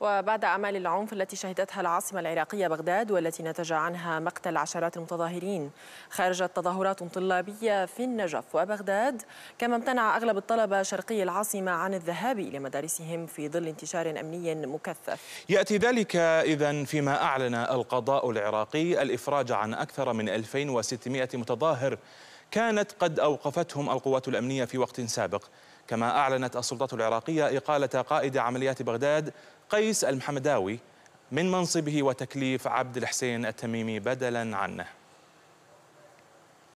وبعد أعمال العنف التي شهدتها العاصمة العراقية بغداد والتي نتج عنها مقتل عشرات المتظاهرين خرجت تظاهرات طلابية في النجف وبغداد كما امتنع أغلب الطلبة شرقي العاصمة عن الذهاب إلى مدارسهم في ظل انتشار أمني مكثف يأتي ذلك إذا فيما أعلن القضاء العراقي الإفراج عن أكثر من 2600 متظاهر كانت قد أوقفتهم القوات الأمنية في وقت سابق كما أعلنت السلطات العراقية إقالة قائد عمليات بغداد قيس المحمداوي من منصبه وتكليف عبد الحسين التميمي بدلا عنه